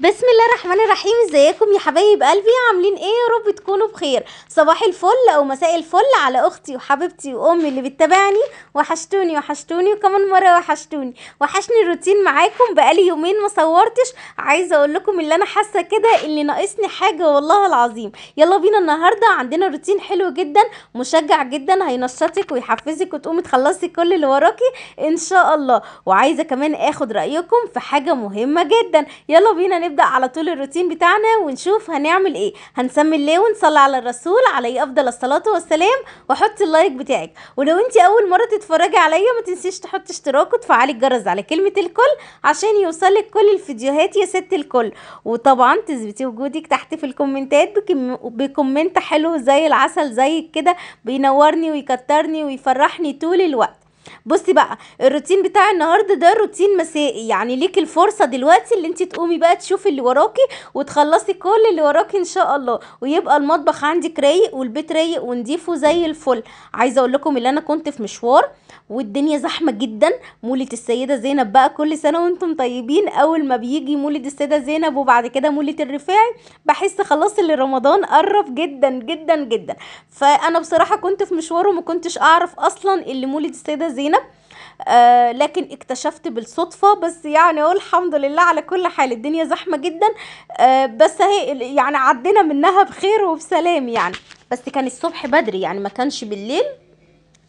بسم الله الرحمن الرحيم ازيكم يا حبايب قلبي عاملين ايه يا رب تكونوا بخير صباح الفل او مساء الفل على اختي وحبيبتي وامي اللي بتتابعني وحشتوني وحشتوني وكمان مره وحشتوني وحشني الروتين معاكم بقالي يومين ما صورتش عايزه اقول لكم اللي انا حاسه كده اللي ناقصني حاجه والله العظيم يلا بينا النهارده عندنا روتين حلو جدا مشجع جدا هينشطك ويحفزك وتقومي تخلصي كل اللي وراكي ان شاء الله وعايزه كمان اخد رايكم في حاجه مهمه جدا يلا بينا هنبدأ على طول الروتين بتاعنا ونشوف هنعمل ايه هنسمي الله ونصلي على الرسول عليه أفضل الصلاة والسلام وحط اللايك بتاعك ولو انت أول مرة تتفرجي عليا ما تنسيش تحط اشتراك وتفعلي الجرس على كلمة الكل عشان يوصلك كل الفيديوهات يا ست الكل وطبعا تثبتي وجودك تحت في الكومنتات بكومنت حلو زي العسل زي كده بينورني ويكترني ويفرحني طول الوقت بصي بقى الروتين بتاع النهارده ده روتين مسائي يعني ليك الفرصه دلوقتي اللي انت تقومي بقى تشوفي اللي وراكي وتخلصي كل اللي وراكي ان شاء الله ويبقى المطبخ عندك رايق والبيت رايق ونضيفه زي الفل عايزه اقول لكم اللي انا كنت في مشوار والدنيا زحمه جدا مولد السيده زينب بقى كل سنه وانتم طيبين اول ما بيجي مولد السيده زينب وبعد كده مولد الرفاعي بحس خلاص اللي رمضان قرب جدا جدا جدا فانا بصراحه كنت في مشوار وما كنتش اعرف اصلا اللي مولد السيده زينب آه لكن اكتشفت بالصدفة بس يعني اقول الحمد لله على كل حال الدنيا زحمة جدا آه بس هي يعني عدينا منها بخير وبسلام يعني بس كان الصبح بدري يعني ما كانش بالليل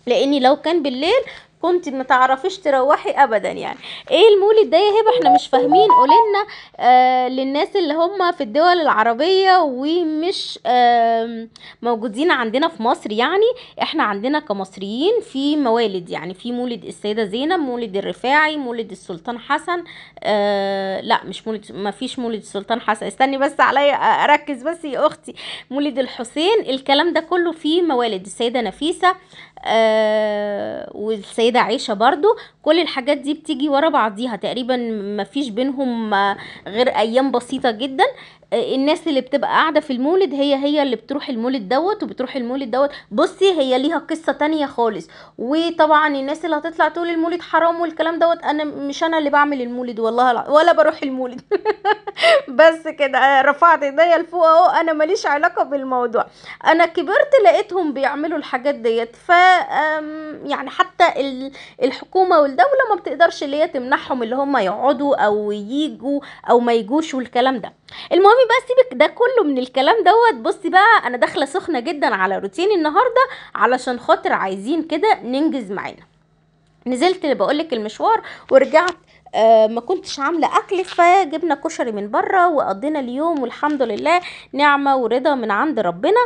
لاني لو كان بالليل كنت ما تعرفيش تروحي ابدا يعني ايه المولد ده يا هبه احنا مش فاهمين قولنا آه للناس اللي هم في الدول العربيه ومش آه موجودين عندنا في مصر يعني احنا عندنا كمصريين في موالد يعني في مولد السيده زينب مولد الرفاعي مولد السلطان حسن آه لا مش مولد ما فيش مولد السلطان حسن استني بس عليا اركز بس يا اختي مولد الحسين الكلام ده كله في موالد السيده نفيسه آه والسيده السيده عائشه برضو كل الحاجات دي بتيجي ورا بعضيها تقريبا مفيش بينهم غير ايام بسيطه جدا الناس اللي بتبقى قاعده في المولد هي هي اللي بتروح المولد دوت وبتروح المولد دوت بصي هي ليها قصه تانية خالص وطبعا الناس اللي هتطلع تقول المولد حرام والكلام دوت انا مش انا اللي بعمل المولد والله ولا بروح المولد بس كده آه، رفعت ايديا لفوق اهو انا ماليش علاقه بالموضوع انا كبرت لقيتهم بيعملوا الحاجات ديت ف يعني حتى الحكومه والدوله ما بتقدرش اللي هي تمنحهم اللي هم يقعدوا او ييجوا او ما يجوش والكلام ده المهم بقى سيبك ده كله من الكلام دوت بصي بقى انا داخله سخنه جدا على روتين النهارده علشان خاطر عايزين كده ننجز معانا نزلت بقولك المشوار ورجعت آه، ما كنتش عامله اكل فجبنا كشري من بره وقضينا اليوم والحمد لله نعمه ورضا من عند ربنا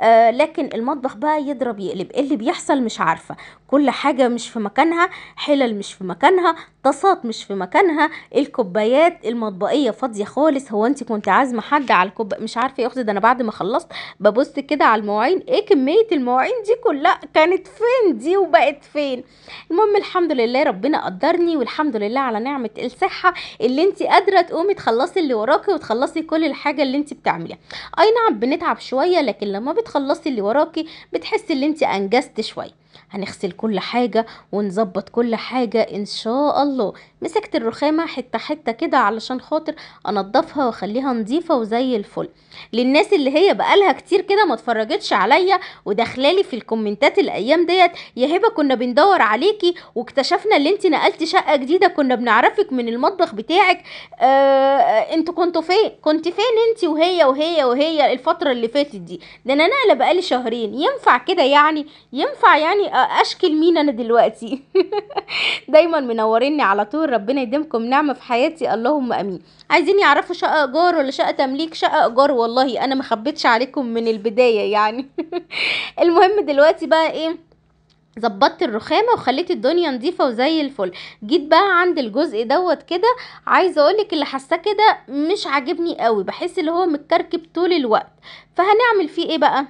آه، لكن المطبخ بقى يضرب يقلب اللي بيحصل مش عارفه كل حاجه مش في مكانها حلل مش في مكانها طاسات مش في مكانها الكوبايات المطبقيه فاضيه خالص هو انت كنت عازمه حد على الكوب مش عارفه يا اختي ده انا بعد ما خلصت ببص كده على المواعين ايه كميه المواعين دي كلها كانت فين دي وبقت فين المهم الحمد لله ربنا قدرني والحمد لله على نعمة الصحه اللي انت قادره تقومي تخلصي اللي وراكي وتخلصي كل الحاجه اللي انت بتعمليها اي نعم بنتعب شويه لكن لما بتخلصي اللي وراكي بتحسي ان انت انجزت شويه هنغسل كل حاجة ونظبط كل حاجة ان شاء الله مسكت الرخامة حتة حتة كده علشان خاطر انضفها واخليها نظيفة وزي الفل للناس اللي هي بقالها كتير كده ما اتفرجتش عليا وداخلالي في الكومنتات الايام ديت يا هبة كنا بندور عليكي واكتشفنا اللي انت نقلتي شقة جديدة كنا بنعرفك من المطبخ بتاعك آه انتوا كنتوا فين كنت فين انت وهي وهي وهي الفترة اللي فاتت دي ده انا نقلة بقالي شهرين ينفع كده يعني ينفع يعني اشكل مين انا دلوقتي دايما منوريني على طول ربنا يديمكم نعمه في حياتي اللهم امين عايزين يعرفوا شقه ايجار ولا شقه تمليك شقه ايجار والله انا ما خبيتش عليكم من البدايه يعني المهم دلوقتي بقى ايه ظبطت الرخامه وخليت الدنيا نظيفه وزي الفل جيت بقى عند الجزء دوت كده عايزه اقولك اللي حاساه كده مش عاجبني قوي بحس اللي هو متكركب طول الوقت فهنعمل فيه ايه بقى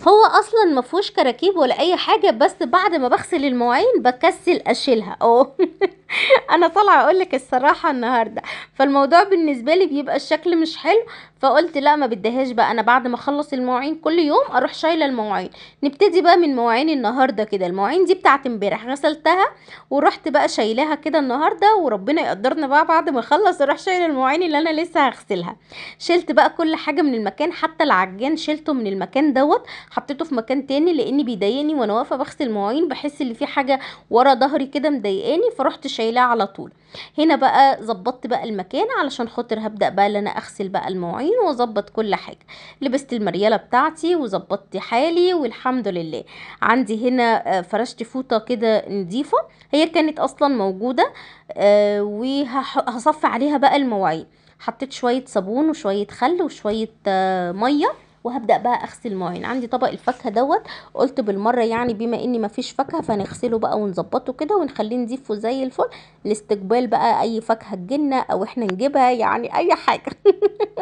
فهو اصلا ما فيهوش كراكيب ولا اي حاجه بس بعد ما بغسل المواعين بكسل اشيلها اه انا طالعه اقول لك الصراحه النهارده فالموضوع بالنسبه لي بيبقى الشكل مش حلو فقلت لا ما بديهاش بقى انا بعد ما اخلص المواعين كل يوم اروح شايله المواعين نبتدي بقى من مواعين النهارده كده المواعين دي بتاعت امبارح غسلتها ورحت بقى شايلاها كده النهارده وربنا يقدرنا بقى بعد ما اخلص اروح شايله المواعين اللي انا لسه هغسلها شلت بقى كل حاجه من المكان حتى العجان شلته من المكان دوت حطيته في مكان تاني لان بيضايقني وانا واقفه بغسل المواعين بحس ان في حاجه ورا ظهري كده مضايقاني فرحت شايلاه على طول هنا بقى ظبطت بقى المكان علشان خاطر هبدا بقى ان انا اغسل بقى المواعين واظبط كل حاجه لبست المرياله بتاعتي وظبطت حالي والحمد لله عندي هنا آه، فرشت فوطه كده نظيفه هي كانت اصلا موجوده آه، وهصفي عليها بقى المواعين حطيت شويه صابون وشويه خل وشويه آه، ميه وهبدأ بقى اغسل المواعين عندي طبق الفاكهة دوت قلت بالمرة يعني بما ان مفيش فاكهة فنغسله بقى ونظبطه كده ونخليه نضيفه زي الفل لاستقبال بقى اي فاكهة تجينا او احنا نجيبها يعني اي حاجة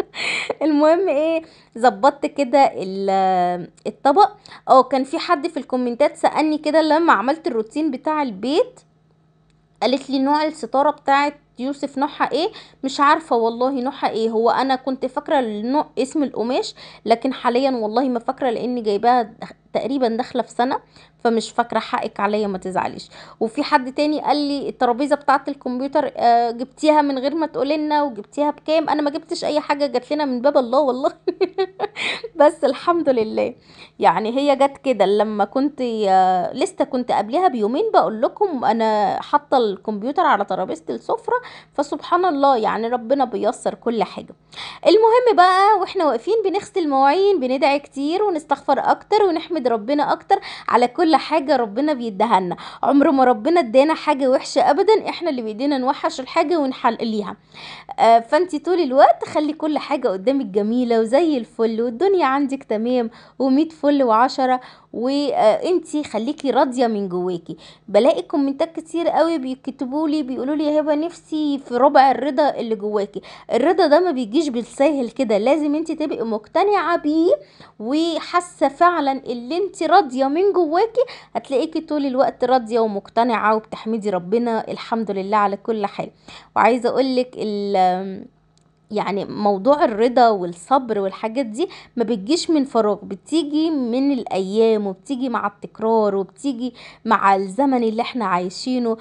المهم ايه ظبطت كده الطبق اه كان في حد في الكومنتات سألني كده لما عملت الروتين بتاع البيت قالت لي نوع الستارة بتاعت يوسف نوعها ايه مش عارفه والله نوعها ايه هو انا كنت فاكره النوع اسم القماش لكن حاليا والله ما فاكره لان جايباها تقريبا داخله في سنه فمش فاكره حقك عليا ما تزعليش وفي حد تاني قال لي الترابيزه بتاعه الكمبيوتر آه، جبتيها من غير ما تقولي لنا وجبتيها بكام انا ما جبتش اي حاجه جات لنا من باب الله والله بس الحمد لله يعني هي جت كده لما كنت آه، لسه كنت قبلها بيومين بقول لكم انا حاطه الكمبيوتر على ترابيزه السفره فسبحان الله يعني ربنا بيسر كل حاجه المهم بقى واحنا واقفين بنغسل مواعين بندعي كتير ونستغفر اكتر ونحمد ربنا اكتر على كل حاجه ربنا بيديها لنا عمر ما ربنا ادانا حاجه وحشه ابدا احنا اللي بايدينا نوحش الحاجه ونحلق ليها آه، فانت طول الوقت خلي كل حاجه قدامك جميله وزي الفل والدنيا عندك تمام و100 فل وعشرة وانتي خليكي راضيه من جواكي بلاقي كومنتات كتير قوي بيكتبوا لي بيقولوا لي يا هبه نفسي في ربع الرضا اللي جواكي الرضا ده ما بيجيش بالساهل كده لازم انتي تبقي مقتنعه بيه وحاسه فعلا اللي انت راضيه من جواكي هتلاقيكي طول الوقت راضيه ومقتنعه وبتحمدي ربنا الحمد لله على كل حاجه وعايزه اقولك ال يعني موضوع الرضا والصبر والحاجات دي ما بتجيش من فراغ بتيجي من الايام وبتيجي مع التكرار وبتيجي مع الزمن اللي احنا عايشينه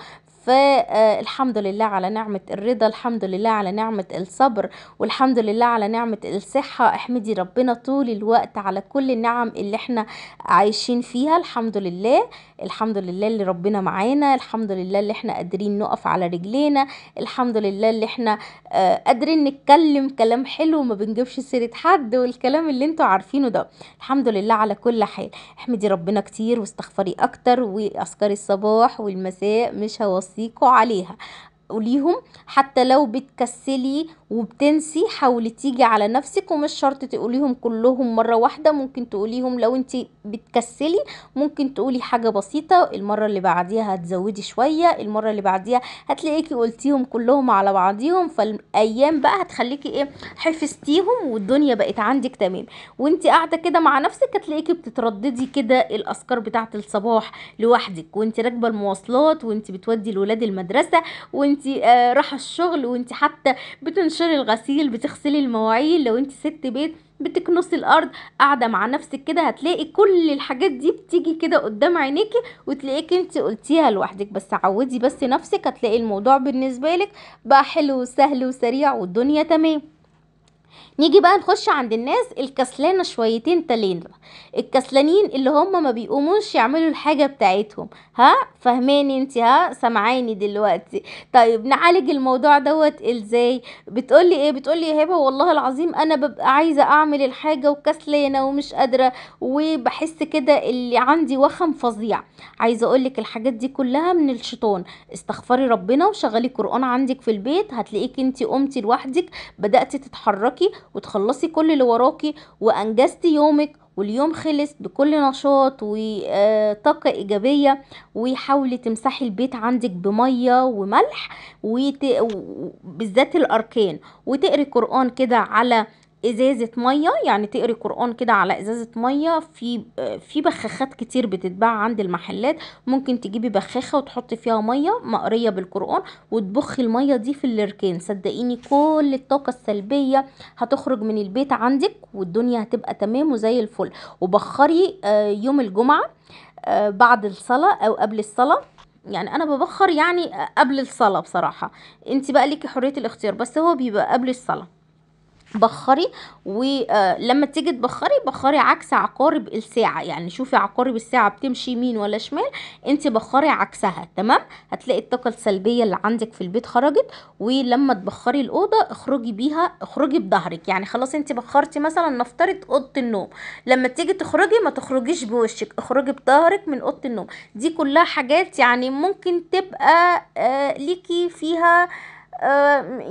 فالحمد لله على نعمة الرضا الحمد لله على نعمة الصبر والحمد لله على نعمة الصحة احمدي ربنا طول الوقت على كل النعم اللي احنا عايشين فيها الحمد لله الحمد لله اللي ربنا معانا الحمد لله اللي احنا قادرين نقف على رجلينا الحمد لله اللي احنا آه، قادرين نتكلم كلام حلو وما بنجيبش سيرة حد والكلام اللي انتوا عارفينه ده الحمد لله على كل حال احمدي ربنا كتير واستغفري اكتر واذكري الصباح والمساء مش هوصي تنسيقه عليها قوليهم حتى لو بتكسلي وبتنسي حاولي تيجي على نفسك ومش شرط تقوليهم كلهم مرة واحدة ممكن تقوليهم لو انت بتكسلي ممكن تقولي حاجة بسيطة المرة اللي بعديها هتزودي شوية المرة اللي بعديها هتلاقيكي قلتيهم كلهم على بعضيهم فالايام بقى هتخليكي ايه حفظتيهم والدنيا بقت عندك تمام وانت قاعدة كده مع نفسك هتلاقيكي بتترددي كده الاذكار بتاعة الصباح لوحدك وانت راكبة المواصلات وانت بتودي الولاد المدرسة وانت آه رايحة الشغل وانت حتى بتنشر بتنشر الغسيل بتغسلي المواعين لو انت ست بيت بتكنسي الارض قاعده مع نفسك كده هتلاقي كل الحاجات دي بتيجي كده قدام عينيكي وتلاقيكي انت قلتيها لوحدك بس عودي بس نفسك هتلاقي الموضوع بالنسبه لك بقى حلو وسهل وسريع والدنيا تمام نيجي بقى نخش عند الناس الكسلانه شويتين تلين الكسلانين اللي هم ما بيقوموش يعملوا الحاجه بتاعتهم ها فهماني انت ها سامعاني دلوقتي طيب نعالج الموضوع دوت ازاي بتقولي ايه بتقولي يا هبه والله العظيم انا ببقى عايزه اعمل الحاجه وكسلانه ومش قادره وبحس كده اللي عندي وخم فظيع عايزه اقولك الحاجات دي كلها من الشيطان استغفري ربنا وشغلي قران عندك في البيت هتلاقيك انت قمتي لوحدك بداتي تتحركي وتخلصي كل اللي وراكي وانجزتي يومك واليوم خلص بكل نشاط وطاقة آه، إيجابية وحاولي تمسحي البيت عندك بمية وملح وبالذات الأركان وتقري قرآن كده على ازازه ميه يعني تقري قران كده على ازازه ميه في في بخاخات كتير بتتباع عند المحلات ممكن تجيبي بخاخه وتحطي فيها ميه مقريه بالقران وتبخي الميه دي في الاركان صدقيني كل الطاقه السلبيه هتخرج من البيت عندك والدنيا هتبقى تمام وزي الفل وبخري آه، يوم الجمعه آه، بعد الصلاه او قبل الصلاه يعني انا ببخر يعني قبل الصلاه بصراحه انت بقى ليكي حريه الاختيار بس هو بيبقى قبل الصلاه بخري ولما آه، تيجي تبخري بخري عكس عقارب الساعة يعني شوفي عقارب الساعة بتمشي يمين ولا شمال انت بخري عكسها تمام هتلاقي الطاقة السلبية اللي عندك في البيت خرجت ولما تبخري الأوضة اخرجي بيها اخرجي بظهرك يعني خلاص انت بخرتي مثلا نفترض أوضة النوم لما تيجي تخرجي ما تخرجيش بوشك اخرجي بظهرك من أوضة النوم دي كلها حاجات يعني ممكن تبقى آه ليكي فيها آه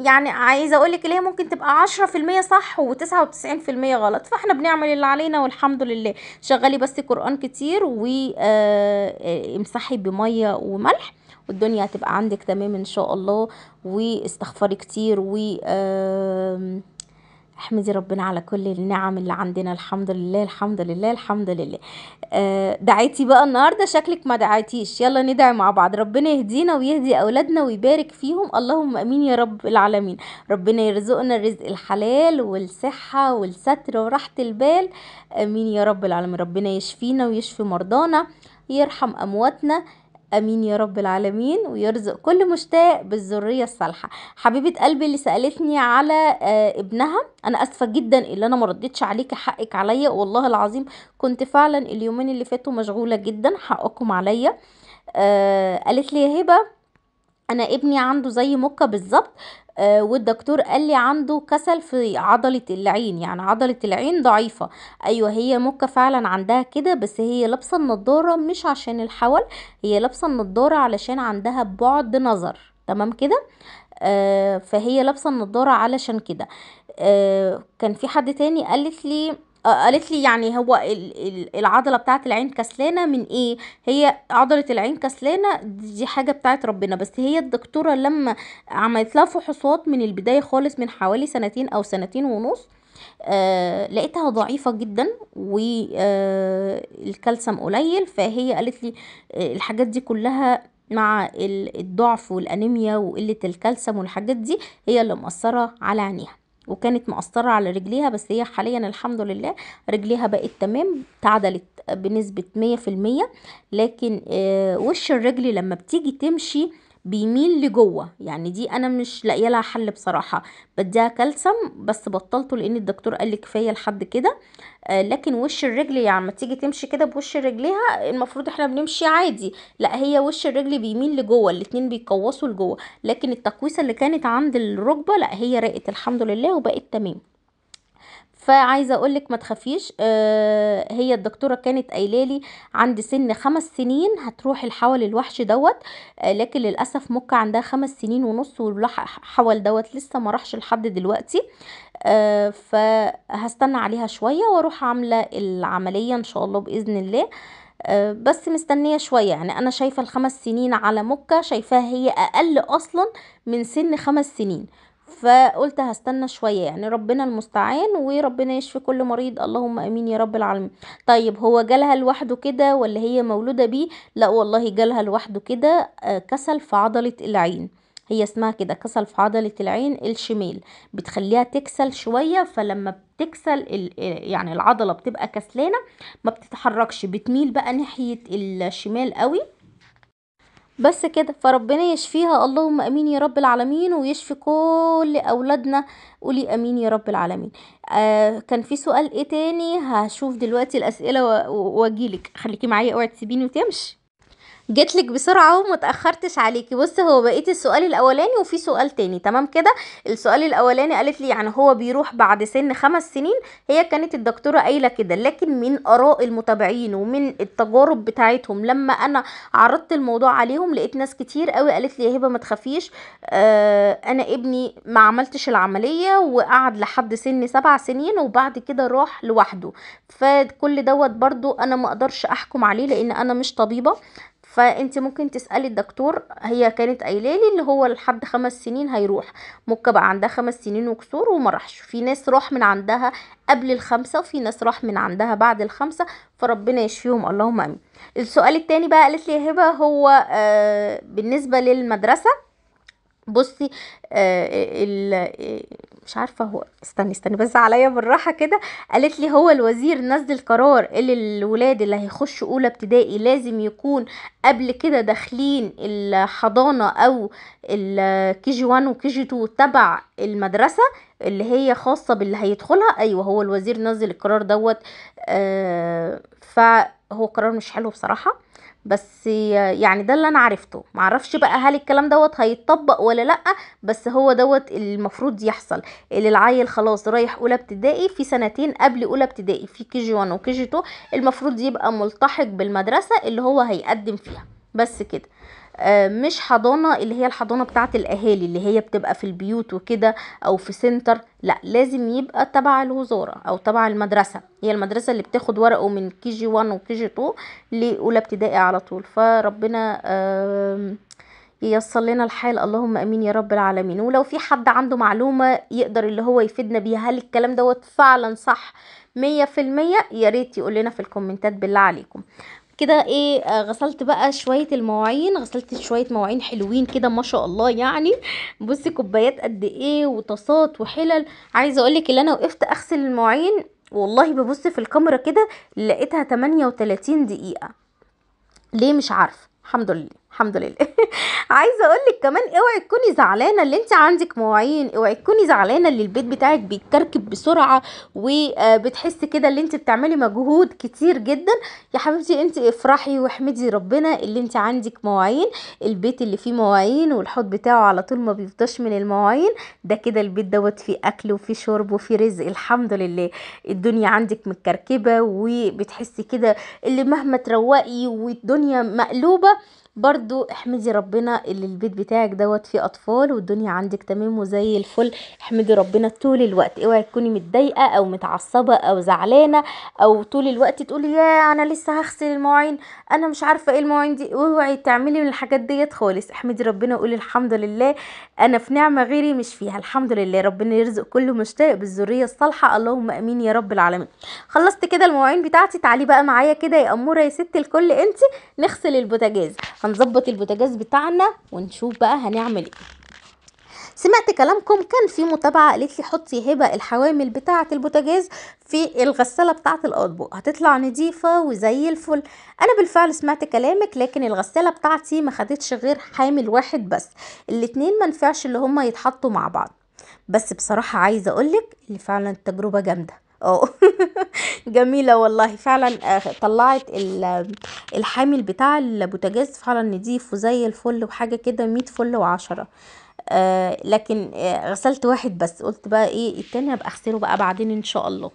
يعني عايزه اقولك اللي هي ممكن تبقى عشرة في المية صح وتسعة وتسعين في المية غلط فاحنا بنعمل اللي علينا والحمد لله شغلي بس قرآن كتير وامسحي آه، بمية وملح والدنيا هتبقى عندك تمام ان شاء الله واستغفري كتير و احمدي ربنا على كل النعم اللي عندنا الحمد لله الحمد لله الحمد لله آه، دعيتي بقى النهارده شكلك ما دعيتيش يلا ندعي مع بعض ربنا يهدينا ويهدي اولادنا ويبارك فيهم اللهم امين يا رب العالمين ربنا يرزقنا الرزق الحلال والصحه والستر وراحه البال امين يا رب العالمين ربنا يشفينا ويشفي مرضانا يرحم امواتنا امين يا رب العالمين ويرزق كل مشتاق بالذريه الصالحه حبيبه قلبي اللي سالتني على آه، ابنها انا اسفه جدا ان انا ما رديتش عليكي حقك عليا والله العظيم كنت فعلا اليومين اللي فاتوا مشغوله جدا حقكم عليا آه، قالت لي يا هبه انا ابني عنده زي مكه بالظبط آه، والدكتور قال لي عنده كسل في عضلة العين يعني عضلة العين ضعيفة أيوة هي مكة فعلا عندها كده بس هي لابسة النضارة مش عشان الحول هي لابسة النضارة علشان عندها بعد نظر تمام كده آه فهي لابسة النضارة علشان كده آه كان في حد تاني قالت لي آه، قالت لي يعني هو العضله بتاعت العين كسلانه من ايه هي عضله العين كسلانه دي حاجه بتاعت ربنا بس هي الدكتوره لما عملت لها فحوصات من البدايه خالص من حوالي سنتين او سنتين ونص آه لقيتها ضعيفة جدا والكالسيوم آه، قليل فهي قالت لي آه، الحاجات دي كلها مع الضعف والانيميا وقلة الكالسيوم والحاجات دي هي اللي مأثرة على عينيها وكانت مقصره على رجليها بس هي حاليا الحمد لله رجليها بقت تمام تعدلت بنسبه 100% لكن آه، وش الرجل لما بتيجي تمشي بيميل لجوه يعني دي انا مش لاقيه لها حل بصراحه بديها كلسم بس بطلته لان الدكتور قال لي كفايه لحد كده آه لكن وش الرجل يعني ما تيجي تمشي كده بوش رجليها المفروض احنا بنمشي عادي لا هي وش الرجل بيميل لجوه الاتنين بيقوسوا لجوه لكن التقويسه اللي كانت عند الركبه لا هي رقت الحمد لله وبقت تمام فعايزه اقول لك ما تخافيش آه، هي الدكتوره كانت قايله لي عند سن خمس سنين هتروح الحول الوحش دوت آه، لكن للاسف مكه عندها خمس سنين ونص والحول دوت لسه ما راحش لحد دلوقتي آه، فهستنى عليها شويه واروح عامله العمليه ان شاء الله باذن الله بس مستنية شوية يعني أنا شايفة الخمس سنين على مكة شايفاها هي أقل أصلا من سن خمس سنين فقلت هستنى شوية يعني ربنا المستعان وربنا يشفي كل مريض اللهم امين يا رب العالمين طيب هو جالها لوحده كده ولا هي مولودة بيه لا والله جالها لوحده كده آه، كسل في عضلة العين هي اسمها كده كسل في عضلة العين الشمال بتخليها تكسل شوية فلما بتكسل آه، يعني العضلة بتبقى كسلانة ما بتتحركش بتميل بقى ناحية الشمال قوي بس كده فربنا يشفيها اللهم امين يا رب العالمين ويشفي كل اولادنا قولي امين يا رب العالمين آه كان في سؤال ايه تاني هشوف دلوقتي الاسئله واجيلك خليكي معايا اوعي تسيبيني وتمشي جيتلك بسرعه وما تاخرتش عليكي بصي هو بقيت السؤال الاولاني وفي سؤال تاني تمام كده السؤال الاولاني قالت لي يعني هو بيروح بعد سن خمس سنين هي كانت الدكتوره قايله كده لكن من اراء المتابعين ومن التجارب بتاعتهم لما انا عرضت الموضوع عليهم لقيت ناس كتير قوي قالت لي يا هبه ما تخافيش آه انا ابني ما عملتش العمليه وقعد لحد سن سبع سنين وبعد كده راح لوحده فكل دوت برضو انا ما اقدرش احكم عليه لان انا مش طبيبه فانت ممكن تسالي الدكتور هي كانت قايله لي اللي هو لحد خمس سنين هيروح ممكن بقى عندها خمس سنين وكسور وما راحش في ناس راح من عندها قبل الخمسه وفي ناس راح من عندها بعد الخمسه فربنا يشفيهم اللهم امين السؤال التاني بقى قالت لي يا هبه هو آه بالنسبه للمدرسه بصي آه مش عارفه هو استني استني بس عليا بالراحه كده قالت لي هو الوزير نزل قرار اللي الولاد اللي هيخشوا اولى ابتدائي لازم يكون قبل كده داخلين الحضانه او الكي جي 1 وكي جي 2 تبع المدرسه اللي هي خاصه باللي هيدخلها ايوه هو الوزير نزل القرار دوت آه فهو قرار مش حلو بصراحه بس يعني ده اللي انا عرفته معرفش بقى هل الكلام دوت هيتطبق ولا لا بس هو دوت المفروض يحصل اللي العيل خلاص رايح اولى ابتدائي في سنتين قبل اولى ابتدائي في كي جي 1 وكي جي 2 المفروض يبقى ملتحق بالمدرسه اللي هو هيقدم فيها بس كده آه، مش حضانة اللي هي الحضانة بتاعة الاهالي اللي هي بتبقى في البيوت وكده او في سنتر لا لازم يبقى تبع الوزارة او تبع المدرسة هي المدرسة اللي بتاخد ورقه من كي جي 1 وكي جي 2 لأولى ابتدائي على طول فربنا ييسر لنا الحال اللهم امين يا رب العالمين ولو في حد عنده معلومة يقدر اللي هو يفيدنا بيها هل الكلام دوت فعلا صح مية في المية ياريت يقول لنا في الكومنتات بالله عليكم كده ايه آه، غسلت بقى شويه المواعين غسلت شويه مواعين حلوين كده ما شاء الله يعني بصي كوبايات قد ايه وطاسات وحلل عايزه اقولك اللي انا وقفت اغسل المواعين والله ببص في الكاميرا كده لقيتها 38 دقيقه ليه مش عارفه الحمد لله الحمد لله عايزه اقول لك كمان اوعي تكوني زعلانه اللي انت عندك مواعين اوعي تكوني زعلانه اللي البيت بتاعك بيتكركب بسرعه وبتحس آه، كده اللي انت بتعملي مجهود كتير جدا يا حبيبتي انت افرحي واحمدي ربنا اللي انت عندك مواعين البيت اللي فيه مواعين والحوض بتاعه على طول ما بيفضاش من المواعين ده كده البيت دوت فيه اكل وفيه شرب وفيه رزق الحمد لله الدنيا عندك متكركبه وبتحسي كده اللي مهما تروقي والدنيا مقلوبه برضو احمدي ربنا اللي البيت بتاعك دوت فيه اطفال والدنيا عندك تمام وزي الفل احمدي ربنا طول الوقت اوعي تكوني متضايقه او متعصبه او زعلانه او طول الوقت تقولي يا انا لسه هغسل المواعين انا مش عارفه ايه المواعين دي اوعي تعملي من الحاجات ديت خالص احمدي ربنا وقولي الحمد لله انا في نعمه غيري مش فيها الحمد لله ربنا يرزق كل مشتاق بالذريه الصالحه اللهم امين يا رب العالمين خلصت كده المواعين بتاعتي تعالي بقى معايا كده يا اموره يا ست الكل انت نغسل البوتاجاز هنظبط البوتاجاز بتاعنا ونشوف بقى هنعمل ايه سمعت كلامكم كان في متابعه قالت لي حطي هبه الحوامل بتاعه البوتاجاز في الغساله بتاعه الاطباق هتطلع نظيفه وزي الفل انا بالفعل سمعت كلامك لكن الغساله بتاعتي ما خدتش غير حامل واحد بس الاتنين ما نفعش اللي هما يتحطوا مع بعض بس بصراحه عايزه اقولك اللي فعلا التجربه جامده اه جميله والله فعلا آه، طلعت الحامل بتاع البوتاجاز فعلا نضيف وزي الفل وحاجه كده مية فل وعشرة آه، لكن آه، غسلت واحد بس قلت بقى ايه التاني هبقى اغسله بقى بعدين ان شاء الله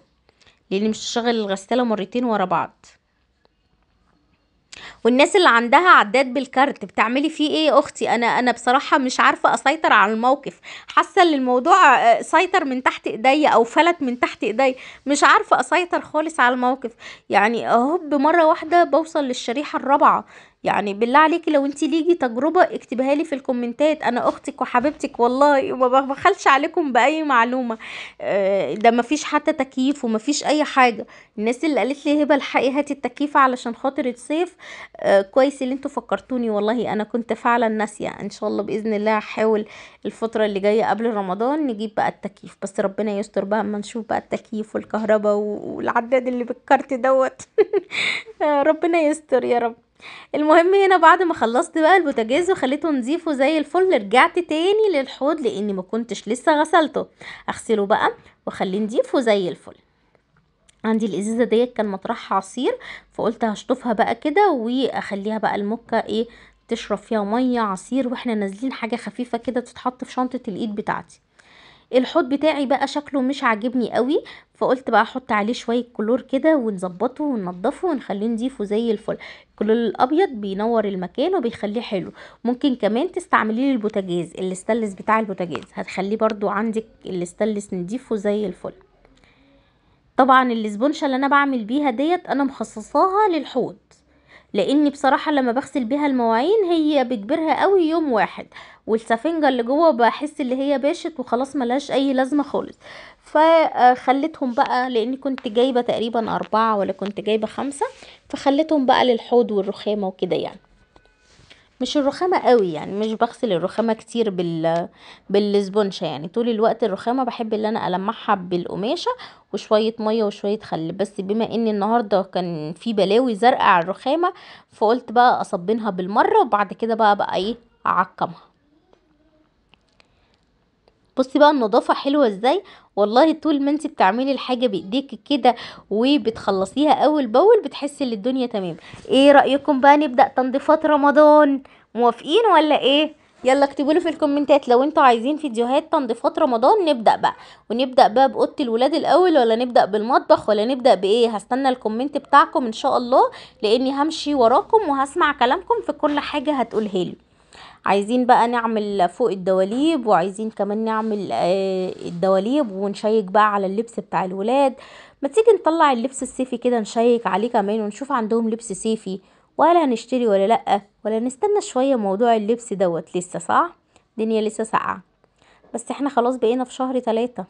لان مش هشغل الغساله مرتين ورا بعض والناس اللي عندها عداد بالكارت بتعملي فيه ايه اختي انا انا بصراحه مش عارفه اسيطر على الموقف حاسه ان الموضوع آه، سيطر من تحت ايديا او فلت من تحت ايديا مش عارفه اسيطر خالص على الموقف يعني اهو بمره واحده بوصل للشريحه الرابعه يعني بالله عليكي لو انت ليجي تجربه اكتبها لي في الكومنتات انا اختك وحبيبتك والله ما بخلش عليكم باي معلومه آه، ده مفيش حتى تكييف ومفيش اي حاجه الناس اللي قالت لي هبه الحقي هاتي التكييف علشان خاطر الصيف آه، كويس اللي انتوا فكرتوني والله انا كنت فعلا ناسيه ان شاء الله باذن الله هحاول الفتره اللي جايه قبل رمضان نجيب بقى التكييف بس ربنا يستر بقى اما نشوف بقى التكييف والكهرباء والعداد اللي بالكارت دوت آه، ربنا يستر يا رب المهم هنا بعد ما خلصت بقى البوتاجاز وخليته نظيفه زي الفل رجعت تاني للحوض لاني ما كنتش لسه غسلته اغسله بقى واخليه نظيفه زي الفل عندي الازازه ديت كان مطرحها عصير فقلت هشطفها بقى كده واخليها بقى المكه ايه تشرب فيها ميه عصير واحنا نازلين حاجه خفيفه كده تتحط في شنطه الايد بتاعتي الحوض بتاعي بقى شكله مش عاجبني قوي فقلت بقى احط عليه شويه كلور كده ونظبطه وننضفه ونخليه نضيفه زي الفل الكلور الابيض بينور المكان وبيخليه حلو ممكن كمان تستعمليه للبوتاجاز الاستلس بتاع البوتاجاز هتخليه برضو عندك الاستلس نضيفه زي الفل طبعا الاسبونشه اللي انا بعمل بيها ديت انا مخصصاها للحوض لاني بصراحه لما بغسل بيها المواعين هي بكبرها قوي يوم واحد والسفنجه اللي جوه بحس اللي هي باشت وخلاص ملهاش اي لازمه خالص فخليتهم بقى لاني كنت جايبه تقريبا اربعه ولا كنت جايبه خمسه فخليتهم بقى للحوض والرخامه وكده يعني مش الرخامه قوي يعني مش بغسل الرخامه كتير بال بالسبونشه يعني طول الوقت الرخامه بحب ان انا المعها بالقماشه وشويه ميه وشويه خل بس بما ان النهارده كان في بلاوي زرقاء على الرخامه فقلت بقى اصبنها بالمره وبعد كده بقى بقى ايه اعقمها بصي بقى النظافة حلوة ازاي والله طول ما انت بتعملي الحاجة بايديك كده وبتخلصيها اول باول بتحسي ان الدنيا تمام ايه رأيكم بقى نبدأ تنظيفات رمضان موافقين ولا ايه يلا اكتبوا في الكومنتات لو انتوا عايزين فيديوهات تنظيفات رمضان نبدا بقى ونبدا بقى باوضه الولاد الاول ولا نبدا بالمطبخ ولا نبدا بايه هستنى الكومنت بتاعكم ان شاء الله لاني همشي وراكم وهسمع كلامكم في كل حاجه هتقولها لي عايزين بقى نعمل فوق الدواليب وعايزين كمان نعمل آه الدواليب ونشيك بقى على اللبس بتاع الولاد ما تيجي نطلع اللبس الصيفي كده نشيك عليه كمان ونشوف عندهم لبس صيفي وهل هنشتري ولا لأ ولا نستنى شوية موضوع اللبس دوت لسه صح؟ الدنيا لسه ساقعة بس احنا خلاص بقينا في شهر تلاتة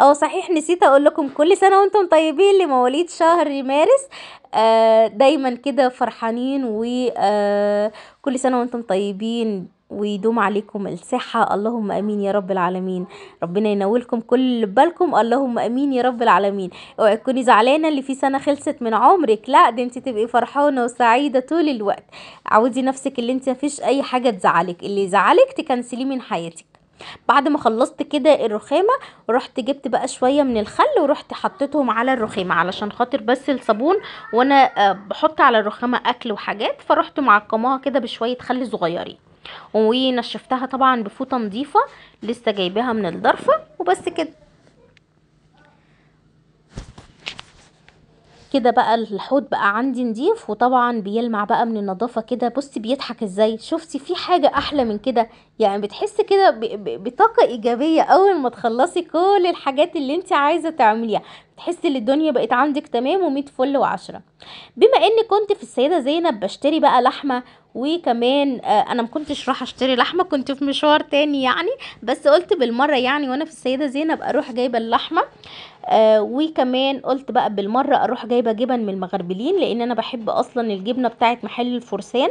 اه صحيح نسيت اقول لكم كل سنه وانتم طيبين لمواليد شهر مارس آه، دايما كده فرحانين وكل آه، سنه وانتم طيبين ويدوم عليكم الصحة اللهم أمين يا رب العالمين ربنا ينولكم كل بالكم اللهم أمين يا رب العالمين اوعي تكوني زعلانة اللي في سنة خلصت من عمرك لا دي انت تبقي فرحانة وسعيدة طول الوقت عودي نفسك اللي انت مفيش أي حاجة تزعلك اللي زعلك تكنسليه من حياتك بعد ما خلصت كده الرخامه رحت جبت بقى شويه من الخل ورحت حطيتهم على الرخامه علشان خاطر بس الصابون وانا آه، بحط على الرخامه اكل وحاجات فرحت معقماها كده بشويه خل صغيرين ونشفتها طبعا بفوطه نظيفه لسه جايباها من الضرفه وبس كده كده بقى الحوض بقى عندي نضيف وطبعا بيلمع بقى من النظافه كده بصي بيضحك ازاي شفتي في حاجه احلى من كده يعني بتحسي كده بطاقه ايجابيه اول ما تخلصي كل الحاجات اللي انت عايزه تعمليها تحسي ان الدنيا بقت عندك تمام ومية فل وعشرة بما ان كنت في السيده زينب بشتري بقى لحمه وكمان آه، انا ما كنتش رايحه اشتري لحمه كنت في مشوار تاني يعني بس قلت بالمره يعني وانا في السيده زينب اروح جايبه اللحمه آه وكمان قلت بقى بالمره اروح جايبه جبن من المغربلين لان انا بحب اصلا الجبنه بتاعه محل الفرسان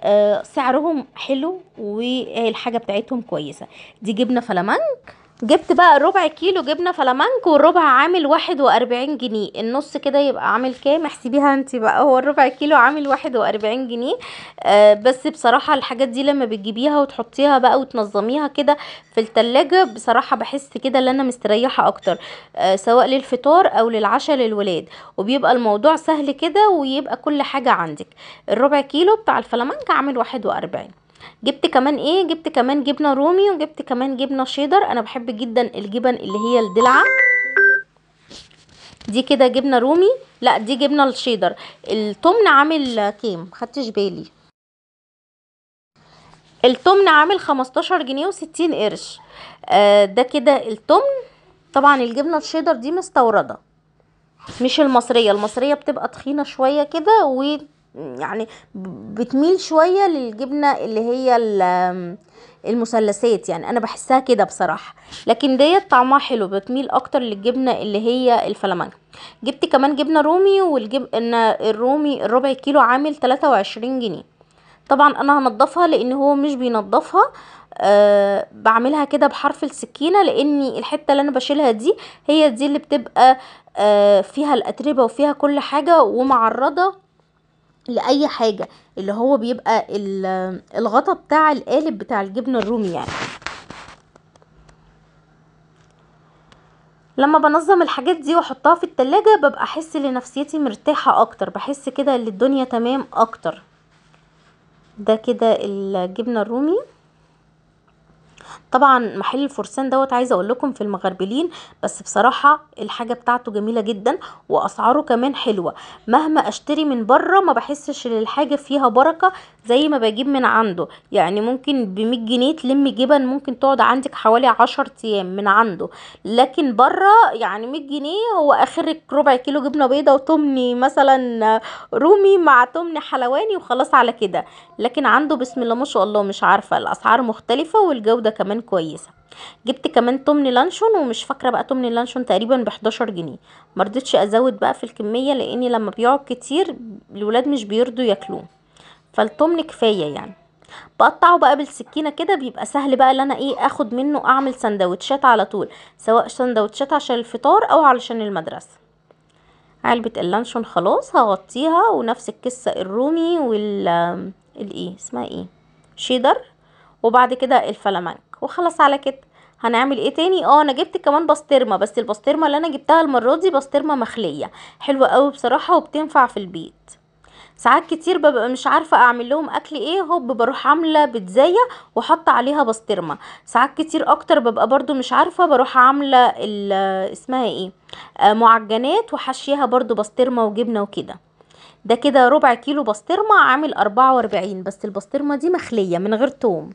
آه سعرهم حلو والحاجه بتاعتهم كويسه دي جبنه فلامنك جبت بقى ربع كيلو جبنه فلامانك والربع عامل واحد واربعين جنيه النص كده يبقى عامل كام احسبيها انت بقى هو الربع كيلو عامل واحد واربعين جنيه آه بس بصراحه الحاجات دي لما بتجيبيها وتحطيها بقى وتنظميها كده في التلاجة بصراحه بحس كده ان انا مستريحه اكتر آه سواء للفطار او للعشاء للولاد وبيبقى الموضوع سهل كده ويبقى كل حاجه عندك الربع كيلو بتاع الفلامانك عامل واحد واربعين جبت كمان ايه جبت كمان جبنه رومي وجبت كمان جبنه شيدر انا بحب جدا الجبن اللي هي الدلعه دي كده جبنه رومي لا دي جبنه الشيدر التمن عامل كام خدتش بالي التمن عامل 15 جنيه و60 قرش آه ده كده التمن طبعا الجبنه الشيدر دي مستورده مش المصريه المصريه بتبقى تخينه شويه كده و يعني بتميل شويه للجبنه اللي هي المثلثات يعني انا بحسها كده بصراحه لكن ديت طعمها حلو بتميل اكتر للجبنه اللي هي الفلامنك جبت كمان جبنه رومي والجبنه الرومي الربع كيلو عامل 23 جنيه طبعا انا هنضفها لان هو مش بينضفها أه بعملها كده بحرف السكينة لان الحتة اللي انا بشيلها دي هي دي اللي بتبقى أه فيها الاتربة وفيها كل حاجة ومعرضة لاي حاجه اللي هو بيبقى الغطا بتاع القالب بتاع الجبنه الرومي يعني لما بنظم الحاجات دي واحطها في التلاجة ببقى احس لنفسيتي مرتاحة اكتر بحس كده ان الدنيا تمام اكتر ده كده الجبنة الرومي طبعا محل الفرسان دوت عايزه اقول لكم في المغربلين بس بصراحه الحاجه بتاعته جميله جدا واسعاره كمان حلوه مهما اشتري من بره ما بحسش ان الحاجه فيها بركه زي ما بجيب من عنده يعني ممكن ب جنيه تلم جبن ممكن تقعد عندك حوالي 10 ايام من عنده لكن بره يعني 100 جنيه هو اخرك ربع كيلو جبنه بيضه وتمني مثلا رومي مع تمن حلواني وخلاص على كده لكن عنده بسم الله ما شاء الله مش عارفه الاسعار مختلفه والجوده كمان كمان كويسه جبت كمان تمن لانشون ومش فاكره بقى تمن لانشون تقريبا ب 11 جنيه مرضتش ازود بقى في الكميه لاني لما بيقعد كتير الولاد مش بيرضوا ياكلوه فالتمن كفايه يعني بقطعه بقى بالسكينه كده بيبقى سهل بقى ان انا ايه اخد منه اعمل سندوتشات على طول سواء سندوتشات عشان الفطار او علشان المدرسه علبه اللانشون خلاص هغطيها ونفس الكسه الرومي وال الايه اسمها ايه شيدر وبعد كده الفلامنك وخلاص على كده هنعمل ايه تاني اه انا جبت كمان بسطرمه بس البسطرمه اللي انا جبتها المره دي بسطرمه مخليه حلوه قوي بصراحه وبتنفع في البيت ساعات كتير ببقى مش عارفه اعمل لهم اكل ايه هوب بروح عامله بتزايه وحط عليها بسطرمه ساعات كتير اكتر ببقى برضو مش عارفه بروح عامله اسمها ايه آه معجنات وحشيها برضو بسطرمه وجبنه وكده ده كده ربع كيلو بسطرمه عامل أربعة وأربعين بس البسطرمه دي مخليه من غير توم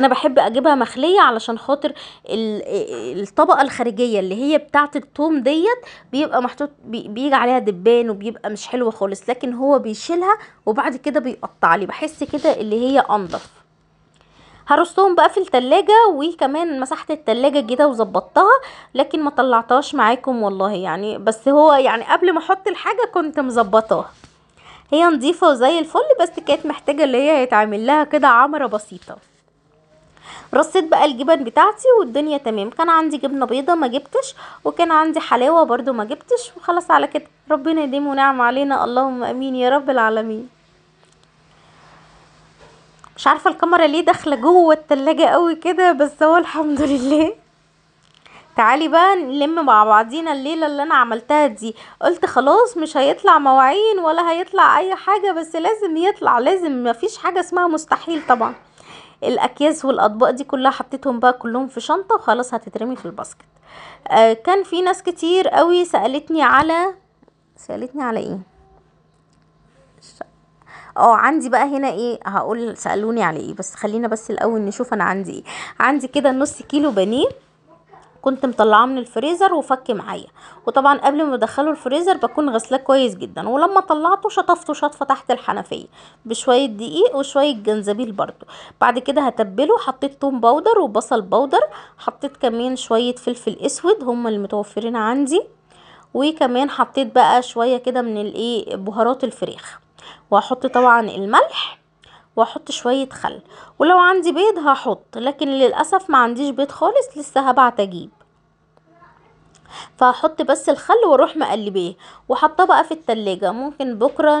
انا بحب اجيبها مخليه علشان خاطر الطبقه الخارجيه اللي هي بتاعه التوم ديت بيبقى محطوط بيجي عليها دبان وبيبقى مش حلوه خالص لكن هو بيشيلها وبعد كده بيقطع لي بحس كده اللي هي انضف هرصهم بقى في التلاجة وكمان مسحت التلاجة جدا وظبطتها لكن ما طلعتهاش معاكم والله يعني بس هو يعني قبل ما احط الحاجة كنت مظبطاها هي نظيفة وزي الفل بس كانت محتاجة اللي هي يتعمل لها كده عمرة بسيطة رصيت بقى الجبن بتاعتي والدنيا تمام كان عندي جبنه بيضه ما جبتش وكان عندي حلاوه برده ما جبتش وخلاص على كده ربنا يديم نعم علينا اللهم امين يا رب العالمين مش عارفه الكاميرا ليه داخله جوه التلاجة قوي كده بس هو الحمد لله تعالي بقى نلم مع بعضينا الليله اللي انا عملتها دي قلت خلاص مش هيطلع مواعين ولا هيطلع اي حاجه بس لازم يطلع لازم مفيش حاجه اسمها مستحيل طبعا الاكياس والاطباق دي كلها حطيتهم بقى كلهم في شنطه وخلاص هتترمي في الباسكت آه كان في ناس كتير قوي سالتني على سالتني على ايه اه عندي بقى هنا ايه هقول سالوني على ايه بس خلينا بس الاول نشوف انا عندي ايه عندي كده نص كيلو بانيه كنت مطلعاه من الفريزر وفك معايا وطبعا قبل ما ادخله الفريزر بكون غسلاه كويس جدا ولما طلعته شطفته شطفه تحت الحنفيه بشويه دقيق وشويه جنزبيل برده بعد كده هتبله حطيت توم باودر وبصل باودر حطيت كمان شويه فلفل اسود هما اللي متوفرين عندي وكمان حطيت بقى شويه كده من الايه بهارات الفريخ وهحط طبعا الملح واحط شوية خل ولو عندي بيض هحط لكن للأسف ما عنديش بيض خالص لسه هبعت اجيب فهحط بس الخل واروح مقلبيه وحطه بقى في التلاجة ممكن بكرة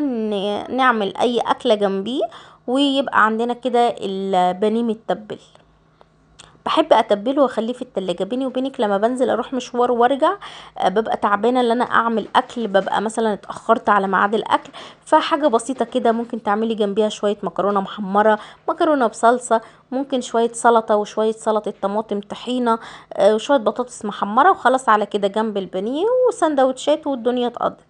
نعمل اي اكلة جنبيه ويبقى عندنا كده البانيه متبل بحب اتبله واخليه في التلاجة بيني وبينك لما بنزل اروح مشوار وارجع آه، ببقى تعبانة ان انا اعمل اكل ببقى مثلا اتأخرت على ميعاد الاكل فحاجة بسيطة كده ممكن تعملي جنبيها شوية مكرونة محمرة مكرونة بصلصة ممكن شوية سلطة وشوية سلطة طماطم طحينة آه، وشوية بطاطس محمرة وخلاص على كده جنب البانيه وسندوتشات والدنيا تقضي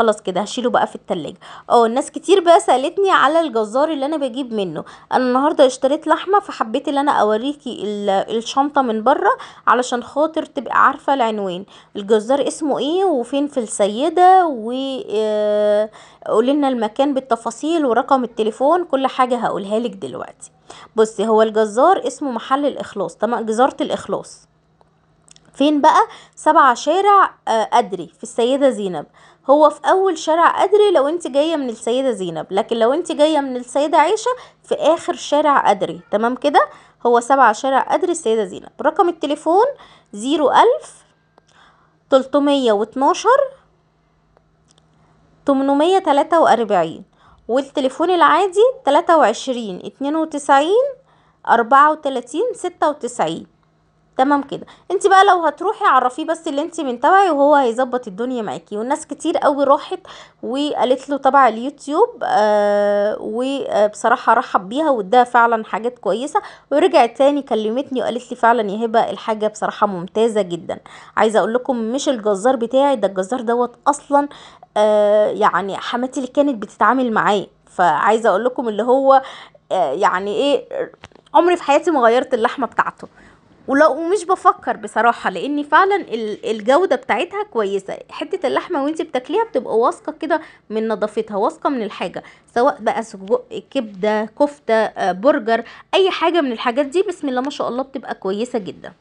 خلاص كده هشيله بقى في التلاجة اه الناس كتير بقى سالتني على الجزار اللي انا بجيب منه انا النهارده اشتريت لحمه فحبيت ان انا اوريكي الشنطه من بره علشان خاطر تبقى عارفه العنوان الجزار اسمه ايه وفين في السيده و آه، قولنا المكان بالتفاصيل ورقم التليفون كل حاجه هقولها لك دلوقتي بصي هو الجزار اسمه محل الاخلاص تمام جزاره الاخلاص فين بقى سبعة شارع قدري آه، في السيدة زينب هو في اول شارع قدري لو انت جايه من السيده زينب لكن لو انت جايه من السيده عيشة في اخر شارع قدري تمام كده هو سبعة شارع قدري السيده زينب رقم التليفون زيرو الف تلتمية واتناشر تمنمية تلاتة واربعين والتليفون العادي تلاتة وعشرين اتنين وتسعين اربعة وتلاتين ستة وتسعين تمام كده انت بقى لو هتروحي عرفيه بس اللي انت من تبعي وهو هيظبط الدنيا معاكي والناس كتير قوي راحت وقالت له تبع اليوتيوب آه وبصراحه رحب بيها وادها فعلا حاجات كويسه ورجعت تاني كلمتني وقالت لي فعلا يا هبه الحاجه بصراحه ممتازه جدا عايزه اقول لكم مش الجزار بتاعي ده الجزار دوت اصلا آه يعني حماتي اللي كانت بتتعامل معاه فعايزه اقول لكم اللي هو آه يعني ايه عمري في حياتي ما غيرت اللحمه بتاعته ولو مش بفكر بصراحه لان فعلا الجوده بتاعتها كويسه حته اللحمه وانت بتاكليها بتبقى واثقه كده من نظافتها واثقه من الحاجه سواء بقى سجق كبده كفته آه، برجر اي حاجه من الحاجات دي بسم الله ما شاء الله بتبقى كويسه جدا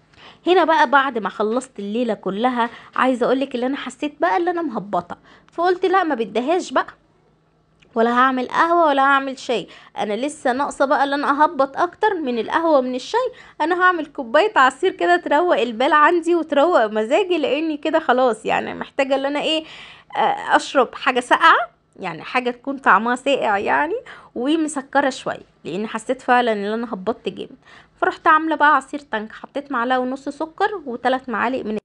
هنا بقى بعد ما خلصت الليله كلها عايزه اقولك اللي انا حسيت بقى اللي انا مهبطه فقلت لا ما بديهاش بقى ولا هعمل قهوه ولا هعمل شاي انا لسه ناقصه بقى ان انا اهبط اكتر من القهوه من الشاي انا هعمل كوبايه عصير كده تروق البال عندي وتروق مزاجي لاني كده خلاص يعني محتاجه ان انا ايه آه، اشرب حاجه ساقعه يعني حاجه تكون طعمها ساقع يعني ومسكره شويه لان حسيت فعلا ان انا هبطت جامد فرحت عامله بقى عصير تانك حطيت معلقه ونص سكر وثلاث معالق من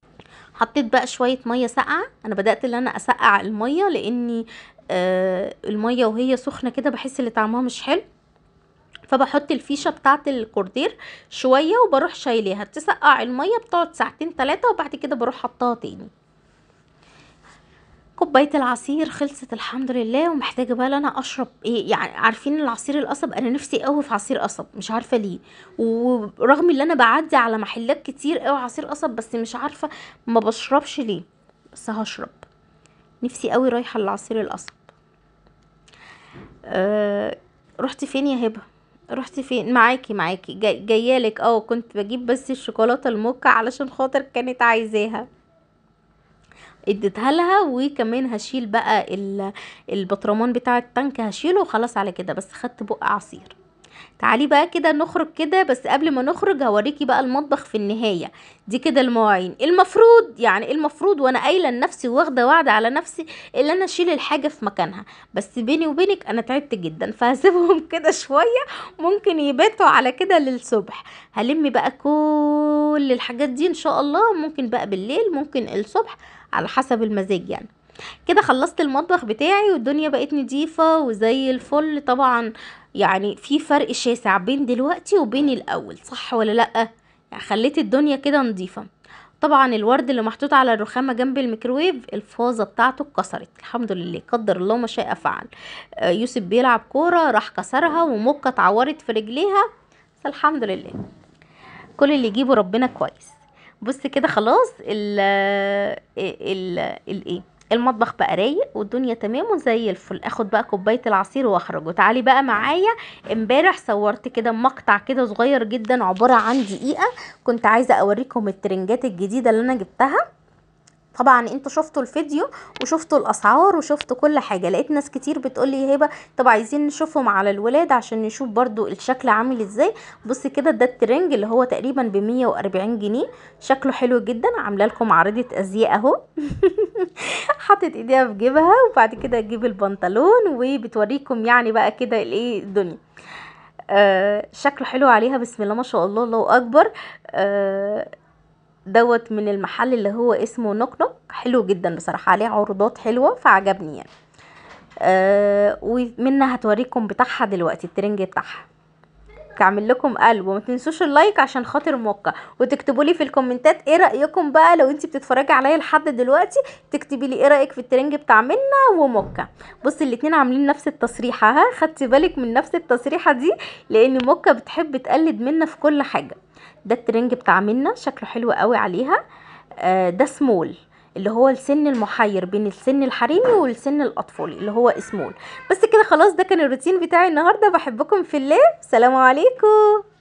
حطيت بقى شويه ميه ساقعه انا بدات ان انا اسقع الميه لاني آه، المية وهي سخنة كده بحس ان طعمها مش حلو فبحط الفيشه بتاعت الكوردير شويه وبروح شايليها تسقع الميه بتقعد ساعتين تلاتة وبعد كده بروح حطها تاني كوبايه العصير خلصت الحمد لله ومحتاجه بقى انا اشرب ايه يعني عارفين العصير القصب انا نفسي قوي في عصير قصب مش عارفه ليه ورغم ان انا بعدي على محلات كتير قوي عصير قصب بس مش عارفه ما بشربش ليه بس هشرب نفسي قوي رايحه للعصير القصب آه، رحتي فين يا هبه رحتي فين معاكي معاكي جاي جايالك اه كنت بجيب بس الشوكولاته الموكا علشان خاطر كانت عايزاها اديتها لها وكمان هشيل بقى البطرمان بتاع التانك هشيله وخلاص على كده بس خدت بق عصير تعالي بقى كده نخرج كده بس قبل ما نخرج هوريكي بقى المطبخ في النهاية دي كده المواعين المفروض يعني المفروض وانا قايله لنفسي واخده وعد على نفسي ان انا اشيل الحاجه في مكانها بس بيني وبينك انا تعبت جدا فهسيبهم كده شويه ممكن يباتوا على كده للصبح هلم بقى كل الحاجات دي ان شاء الله ممكن بقى بالليل ممكن الصبح على حسب المزاج يعني كده خلصت المطبخ بتاعي والدنيا بقت نضيفه وزي الفل طبعا يعني في فرق شاسع بين دلوقتي وبين الأول صح ولا لأ يعني خليت الدنيا كده نظيفة طبعا الورد اللي محطوط على الرخامه جنب الميكروويف الفازه بتاعته اتكسرت الحمد لله قدر الله ما شاء فعل آه، يوسف بيلعب كوره راح كسرها ومكه اتعورت في رجليها بس الحمد لله كل اللي يجيبه ربنا كويس بص كده خلاص ال آه، ال الايه المطبخ بقى رايق والدنيا تمام وزي الفل اخد بقى كوبايه العصير واخرج وتعالي بقى معايا امبارح صورت كده مقطع كده صغير جدا عباره عن دقيقه كنت عايزه اوريكم الترنجات الجديده اللي انا جبتها طبعا انتوا شفتوا الفيديو وشفتوا الاسعار وشفتوا كل حاجه لقيت ناس كتير بتقول لي هبه طب عايزين نشوفهم على الولاد عشان نشوف برضو الشكل عامل ازاي بص كده ده الترنج اللي هو تقريبا ب 140 جنيه شكله حلو جدا عامله لكم عارضه ازياء اهو حطت ايديها في جيبها وبعد كده تجيب البنطلون وبتوريكم يعني بقى كده الايه الدنيا آه شكله حلو عليها بسم الله ما شاء الله الله اكبر آه دوت من المحل اللي هو اسمه نوك نوك حلو جدا بصراحه عليه عروضات حلوه فعجبني يعني آه ومنها هتوريكم بتاعها دلوقتي الترنج بتاعها اعمل لكم قلب وما تنسوش اللايك عشان خاطر موقع وتكتبوا لي في الكومنتات ايه رايكم بقى لو انت بتتفرجي عليا لحد دلوقتي تكتبي لي ايه رايك في الترنج بتاع منا وموكا بصي الاتنين عاملين نفس التصريحه ها خدتي بالك من نفس التصريحه دي لان موكا بتحب تقلد منا في كل حاجه ده الترنج بتاع منا شكله حلو قوي عليها آه، ده سمول اللي هو السن المحير بين السن الحريمي والسن الاطفالي اللي هو اسمول بس كده خلاص ده كان الروتين بتاعي النهارده بحبكم في الله سلام عليكم